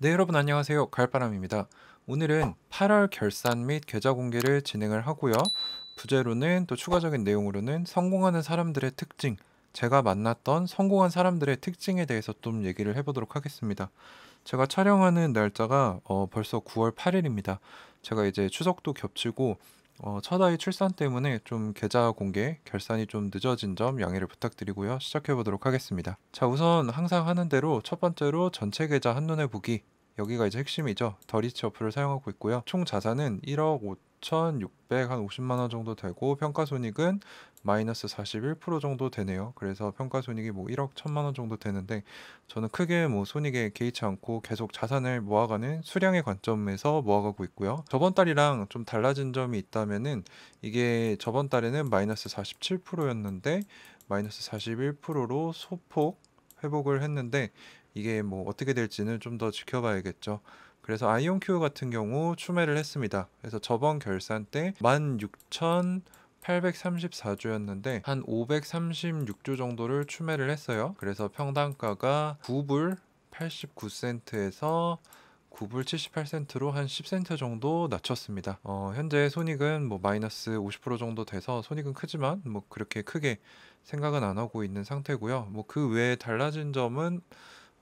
네, 여러분 안녕하세요. 갈바람입니다. 오늘은 8월 결산 및 계좌 공개를 진행을 하고요. 부재로는또 추가적인 내용으로는 성공하는 사람들의 특징, 제가 만났던 성공한 사람들의 특징에 대해서 좀 얘기를 해보도록 하겠습니다. 제가 촬영하는 날짜가 어, 벌써 9월 8일입니다. 제가 이제 추석도 겹치고 어, 첫 아이 출산 때문에 좀 계좌 공개, 결산이 좀 늦어진 점 양해를 부탁드리고요. 시작해 보도록 하겠습니다. 자, 우선 항상 하는 대로 첫 번째로 전체 계좌 한눈에 보기. 여기가 이제 핵심이죠. 더리치 어플을 사용하고 있고요. 총 자산은 1억 6,650만 원 정도 되고 평가 손익은 마이너스 41% 정도 되네요. 그래서 평가 손익이 뭐 1억 1천만 원 정도 되는데 저는 크게 뭐 손익에 개의치 않고 계속 자산을 모아가는 수량의 관점에서 모아가고 있고요. 저번 달이랑 좀 달라진 점이 있다면은 이게 저번 달에는 마이너스 47%였는데 마이너스 41%로 소폭 회복을 했는데 이게 뭐 어떻게 될지는 좀 더 지켜봐야겠죠. 그래서 아이온큐 같은 경우 추매를 했습니다. 그래서 저번 결산 때1 6 834조였는데 한 536조 정도를 추매를 했어요. 그래서 평당가가 9불 89센트에서 9불 78센트로 한 10센트 정도 낮췄습니다. 어, 현재 손익은 뭐 마이너스 50% 정도 돼서 손익은 크지만 뭐 그렇게 크게 생각은 안 하고 있는 상태고요. 뭐 그 외에 달라진 점은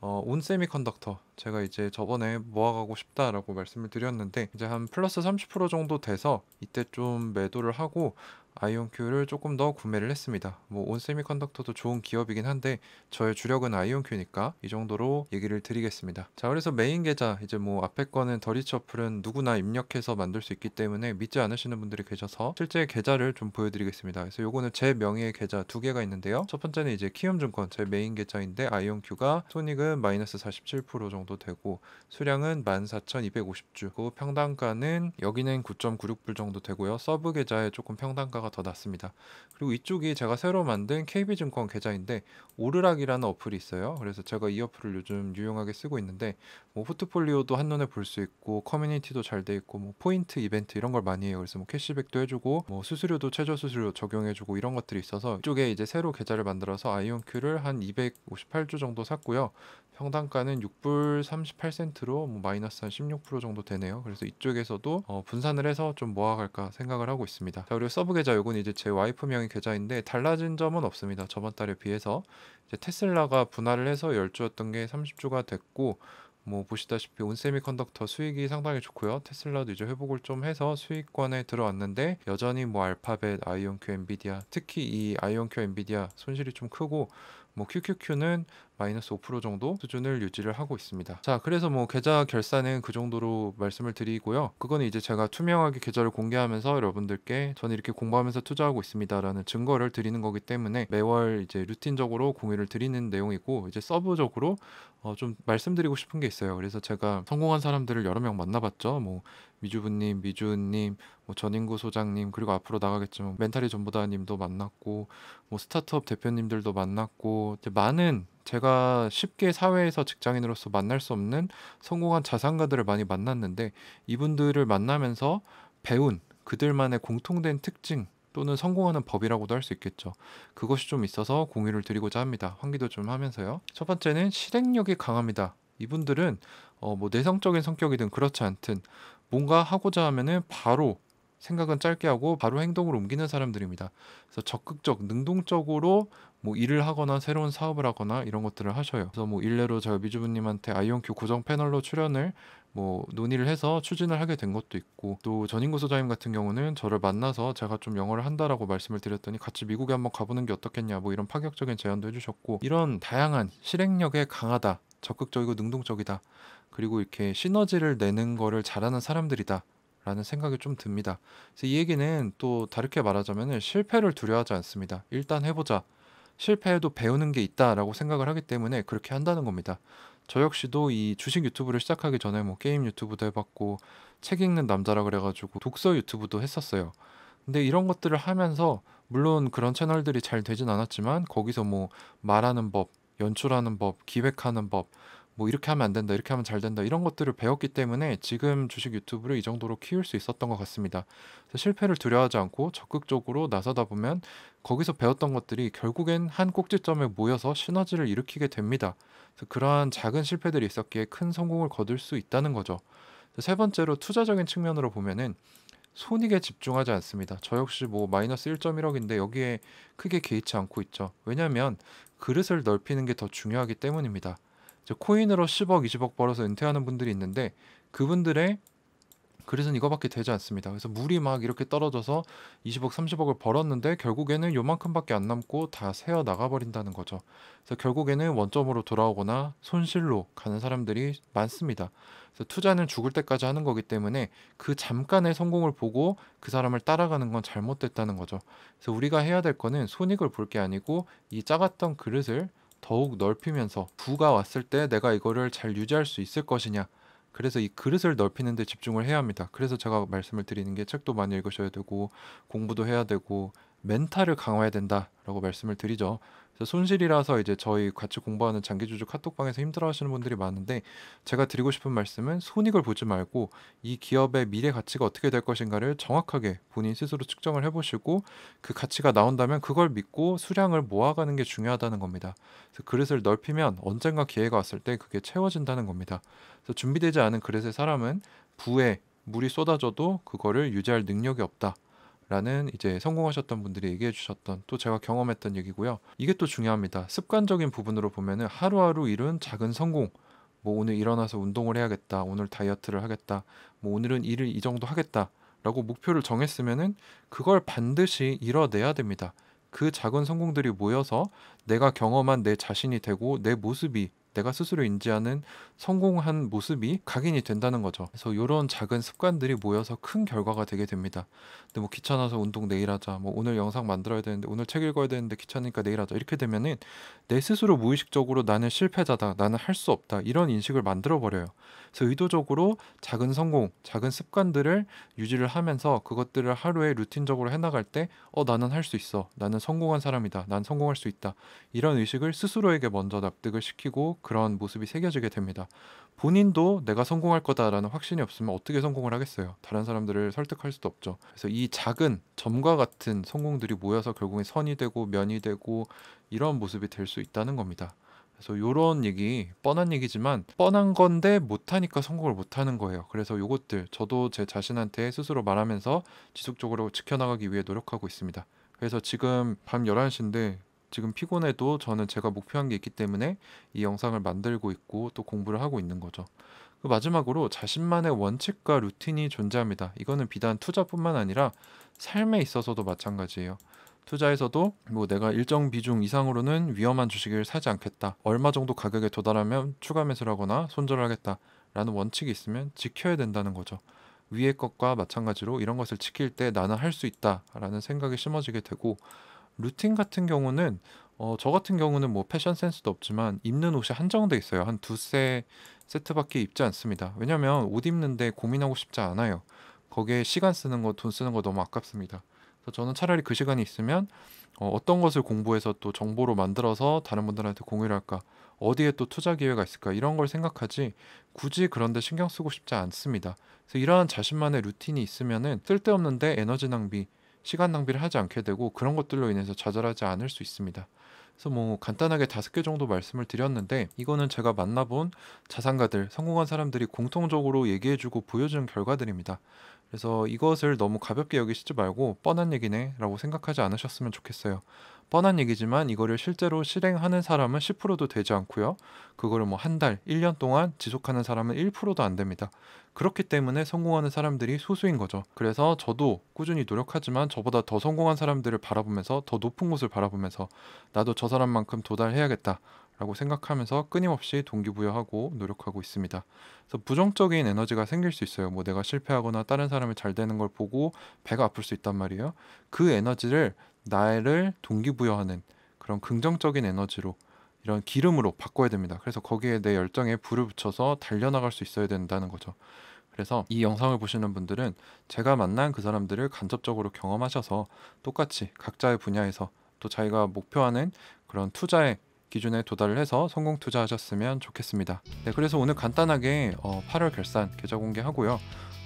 어, 온세미컨덕터 제가 이제 저번에 모아가고 싶다라고 말씀을 드렸는데 이제 한 플러스 30% 정도 돼서 이때 좀 매도를 하고 아이온큐를 조금 더 구매를 했습니다. 뭐 온세미컨덕터도 좋은 기업이긴 한데 저의 주력은 아이온큐니까 이 정도로 얘기를 드리겠습니다. 자 그래서 메인 계좌 이제 뭐 앞에 거는 더리처플은 누구나 입력해서 만들 수 있기 때문에 믿지 않으시는 분들이 계셔서 실제 계좌를 좀 보여드리겠습니다. 그래서 요거는 제 명의의 계좌 두 개가 있는데요. 첫 번째는 이제 키움증권 제 메인 계좌인데 아이온큐가 손익은 마이너스 47% 정도 되고 수량은 14,250주 고 그 평당가는 여기는 9.96불 정도 되고요. 서브 계좌에 조금 평당가가 하나가 더낫습니다 그리고 이쪽이 제가 새로 만든 KB증권 계좌인데 오르락이라는 어플이 있어요. 그래서 제가 이 어플을 요즘 유용하게 쓰고 있는데 뭐 포트폴리오도 한눈에 볼 수 있고 커뮤니티도 잘 돼 있고 뭐 포인트 이벤트 이런 걸 많이 해요. 그래서 뭐 캐시백도 해주고 뭐 수수료도 최저 수수료 적용해주고 이런 것들이 있어서 이쪽에 이제 새로 계좌를 만들어서 아이온큐를 한 258주 정도 샀고요. 평당가는 6불 38센트로 뭐 마이너스 한 16% 정도 되네요. 그래서 이쪽에서도 어 분산을 해서 좀 모아갈까 생각을 하고 있습니다. 자, 그리고 서브 계좌 요건 이제 제 와이프 명의 계좌인데 달라진 점은 없습니다. 저번 달에 비해서 이제 테슬라가 분할을 해서 10주였던 게 30주가 됐고 뭐 보시다시피 온세미컨덕터 수익이 상당히 좋고요. 테슬라도 이제 회복을 좀 해서 수익권에 들어왔는데 여전히 뭐 알파벳, 아이온큐, 엔비디아 특히 이 아이온큐, 엔비디아 손실이 좀 크고 뭐 QQQ는 마이너스 5% 정도 수준을 유지를 하고 있습니다. 자, 그래서 뭐 계좌 결산은 그 정도로 말씀을 드리고요. 그거는 이제 제가 투명하게 계좌를 공개하면서 여러분들께 저는 이렇게 공부하면서 투자하고 있습니다라는 증거를 드리는 거기 때문에 매월 이제 루틴적으로 공유를 드리는 내용이고 이제 서브적으로 어좀 말씀드리고 싶은 게 있어요. 있어요. 그래서 제가 성공한 사람들을 여러 명 만나봤죠. 뭐 미주부님, 미주님, 뭐 전인구 소장님 그리고 앞으로 나가겠지만 멘탈이 전부다님도 만났고 뭐 스타트업 대표님들도 만났고 많은 제가 쉽게 사회에서 직장인으로서 만날 수 없는 성공한 자산가들을 많이 만났는데 이분들을 만나면서 배운 그들만의 공통된 특징 또는 성공하는 법이라고도 할 수 있겠죠. 그것이 좀 있어서 공유를 드리고자 합니다. 환기도 좀 하면서요. 첫 번째는 실행력이 강합니다. 이분들은 어, 뭐 내성적인 성격이든 그렇지 않든 뭔가 하고자 하면은 바로 생각은 짧게 하고 바로 행동으로 옮기는 사람들입니다. 그래서 적극적, 능동적으로 뭐 일을 하거나 새로운 사업을 하거나 이런 것들을 하셔요. 그래서 뭐 일례로 제가 미주부님한테 아이온큐 고정 패널로 출연을 뭐 논의를 해서 추진을 하게 된 것도 있고 또 전인구 소장님 같은 경우는 저를 만나서 제가 좀 영어를 한다라고 말씀을 드렸더니 같이 미국에 한번 가보는 게 어떻겠냐 뭐 이런 파격적인 제안도 해주셨고 이런 다양한 실행력에 강하다 적극적이고 능동적이다. 그리고 이렇게 시너지를 내는 거를 잘하는 사람들이다. 라는 생각이 좀 듭니다. 그래서 이 얘기는 또 다르게 말하자면 실패를 두려워하지 않습니다. 일단 해보자. 실패해도 배우는 게 있다라고 생각을 하기 때문에 그렇게 한다는 겁니다. 저 역시도 이 주식 유튜브를 시작하기 전에 뭐 게임 유튜브도 해봤고 책 읽는 남자라 그래가지고 독서 유튜브도 했었어요. 근데 이런 것들을 하면서 물론 그런 채널들이 잘 되진 않았지만 거기서 뭐 말하는 법, 연출하는 법, 기획하는 법, 뭐 이렇게 하면 안 된다, 이렇게 하면 잘 된다 이런 것들을 배웠기 때문에 지금 주식 유튜브를 이 정도로 키울 수 있었던 것 같습니다. 실패를 두려워하지 않고 적극적으로 나서다 보면 거기서 배웠던 것들이 결국엔 한 꼭지점에 모여서 시너지를 일으키게 됩니다. 그러한 작은 실패들이 있었기에 큰 성공을 거둘 수 있다는 거죠. 세 번째로 투자적인 측면으로 보면은 손익에 집중하지 않습니다. 저 역시 뭐 마이너스 1.1억인데 여기에 크게 개의치 않고 있죠. 왜냐하면 그릇을 넓히는 게 더 중요하기 때문입니다. 코인으로 10억, 20억 벌어서 은퇴하는 분들이 있는데 그분들의 그래서 이거밖에 되지 않습니다. 그래서 물이 막 이렇게 떨어져서 20억, 30억을 벌었는데 결국에는 요만큼밖에 안 남고 다 새어 나가 버린다는 거죠. 그래서 결국에는 원점으로 돌아오거나 손실로 가는 사람들이 많습니다. 그래서 투자는 죽을 때까지 하는 거기 때문에 그 잠깐의 성공을 보고 그 사람을 따라가는 건 잘못됐다는 거죠. 그래서 우리가 해야 될 거는 손익을 볼 게 아니고 이 작았던 그릇을 더욱 넓히면서 부가 왔을 때 내가 이거를 잘 유지할 수 있을 것이냐 그래서 이 그릇을 넓히는 데 집중을 해야 합니다. 그래서 제가 말씀을 드리는 게 책도 많이 읽으셔야 되고 공부도 해야 되고 멘탈을 강화해야 된다라고 말씀을 드리죠. 손실이라서 이제 저희 같이 공부하는 장기주주 카톡방에서 힘들어하시는 분들이 많은데 제가 드리고 싶은 말씀은 손익을 보지 말고 이 기업의 미래 가치가 어떻게 될 것인가를 정확하게 본인 스스로 측정을 해보시고 그 가치가 나온다면 그걸 믿고 수량을 모아가는 게 중요하다는 겁니다. 그릇을 래서그 넓히면 언젠가 기회가 왔을 때 그게 채워진다는 겁니다. 그래서 준비되지 않은 그릇의 사람은 부에 물이 쏟아져도 그거를 유지할 능력이 없다. 라는 이제 성공하셨던 분들이 얘기해 주셨던 또 제가 경험했던 얘기고요. 이게 또 중요합니다. 습관적인 부분으로 보면은 하루하루 이룬 작은 성공 뭐 오늘 일어나서 운동을 해야겠다. 오늘 다이어트를 하겠다. 뭐 오늘은 일을 이 정도 하겠다. 라고 목표를 정했으면은 그걸 반드시 이뤄내야 됩니다. 그 작은 성공들이 모여서 내가 경험한 내 자신이 되고 내 모습이 내가 스스로 인지하는 성공한 모습이 각인이 된다는 거죠. 그래서 이런 작은 습관들이 모여서 큰 결과가 되게 됩니다. 근데 뭐 귀찮아서 운동 내일 하자, 뭐 오늘 영상 만들어야 되는데 오늘 책 읽어야 되는데 귀찮으니까 내일 하자 이렇게 되면은 내 스스로 무의식적으로 나는 실패자다, 나는 할 수 없다 이런 인식을 만들어 버려요. 그래서 의도적으로 작은 성공, 작은 습관들을 유지를 하면서 그것들을 하루에 루틴적으로 해나갈 때, 어 나는 할 수 있어, 나는 성공한 사람이다, 난 성공할 수 있다 이런 의식을 스스로에게 먼저 납득을 시키고 그런 모습이 새겨지게 됩니다. 본인도 내가 성공할 거다라는 확신이 없으면 어떻게 성공을 하겠어요? 다른 사람들을 설득할 수도 없죠. 그래서 이 작은 점과 같은 성공들이 모여서 결국엔 선이 되고 면이 되고 이런 모습이 될 수 있다는 겁니다. 그래서 이런 얘기 뻔한 얘기지만 뻔한 건데 못하니까 성공을 못하는 거예요 그래서 이것들 저도 제 자신한테 스스로 말하면서 지속적으로 지켜나가기 위해 노력하고 있습니다 그래서 지금 밤 11시인데 지금 피곤해도 저는 제가 목표한 게 있기 때문에 이 영상을 만들고 있고 또 공부를 하고 있는 거죠. 그 마지막으로 자신만의 원칙과 루틴이 존재합니다. 이거는 비단 투자뿐만 아니라 삶에 있어서도 마찬가지예요. 투자에서도 뭐 내가 일정 비중 이상으로는 위험한 주식을 사지 않겠다. 얼마 정도 가격에 도달하면 추가 매수하거나 를 손절하겠다. 라는 원칙이 있으면 지켜야 된다는 거죠. 위의 것과 마찬가지로 이런 것을 지킬 때 나는 할 수 있다. 라는 생각이 심어지게 되고 루틴 같은 경우는 어, 저 같은 경우는 뭐 패션 센스도 없지만 입는 옷이 한정돼 있어요. 한 두세 세트밖에 입지 않습니다. 왜냐면 옷 입는데 고민하고 싶지 않아요. 거기에 시간 쓰는 거, 돈 쓰는 거 너무 아깝습니다. 그래서 저는 차라리 그 시간이 있으면 어, 떤 것을 공부해서 또 정보로 만들어서 다른 분들한테 공유를 할까? 어디에 또 투자 기회가 있을까? 이런 걸 생각하지 굳이 그런데 신경 쓰고 싶지 않습니다. 그래서 이러한 자신만의 루틴이 있으면은 쓸데없는데 에너지 낭비 시간 낭비를 하지 않게 되고 그런 것들로 인해서 좌절하지 않을 수 있습니다. 그래서 뭐 간단하게 다섯 개 정도 말씀을 드렸는데 이거는 제가 만나본 자산가들, 성공한 사람들이 공통적으로 얘기해주고 보여주는 결과들입니다. 그래서 이것을 너무 가볍게 여기시지 말고 뻔한 얘기네라고 생각하지 않으셨으면 좋겠어요. 뻔한 얘기지만 이거를 실제로 실행하는 사람은 10%도 되지 않고요. 그거를 뭐 한 달, 1년 동안 지속하는 사람은 1%도 안 됩니다. 그렇기 때문에 성공하는 사람들이 소수인 거죠. 그래서 저도 꾸준히 노력하지만 저보다 더 성공한 사람들을 바라보면서 더 높은 곳을 바라보면서 나도 저 사람만큼 도달해야겠다. 라고 생각하면서 끊임없이 동기부여하고 노력하고 있습니다. 그래서 부정적인 에너지가 생길 수 있어요. 뭐 내가 실패하거나 다른 사람이 잘 되는 걸 보고 배가 아플 수 있단 말이에요. 그 에너지를 나를 동기부여하는 그런 긍정적인 에너지로 이런 기름으로 바꿔야 됩니다. 그래서 거기에 내 열정에 불을 붙여서 달려나갈 수 있어야 된다는 거죠. 그래서 이 영상을 보시는 분들은 제가 만난 그 사람들을 간접적으로 경험하셔서 똑같이 각자의 분야에서 또 자기가 목표하는 그런 투자의 기준에 도달을 해서 성공 투자하셨으면 좋겠습니다. 네, 그래서 오늘 간단하게 어, 8월 결산 계좌 공개하고요.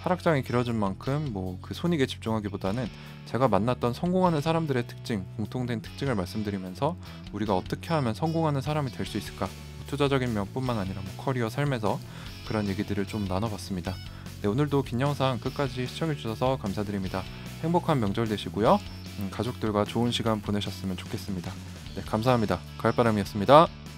하락장이 길어진 만큼 뭐 그 손익에 집중하기보다는 제가 만났던 성공하는 사람들의 특징, 공통된 특징을 말씀드리면서 우리가 어떻게 하면 성공하는 사람이 될 수 있을까? 뭐 투자적인 면뿐만 아니라 뭐 커리어 삶에서 그런 얘기들을 좀 나눠봤습니다. 네, 오늘도 긴 영상 끝까지 시청해주셔서 감사드립니다. 행복한 명절 되시고요. 음, 가족들과 좋은 시간 보내셨으면 좋겠습니다. 네, 감사합니다. 갈바람이었습니다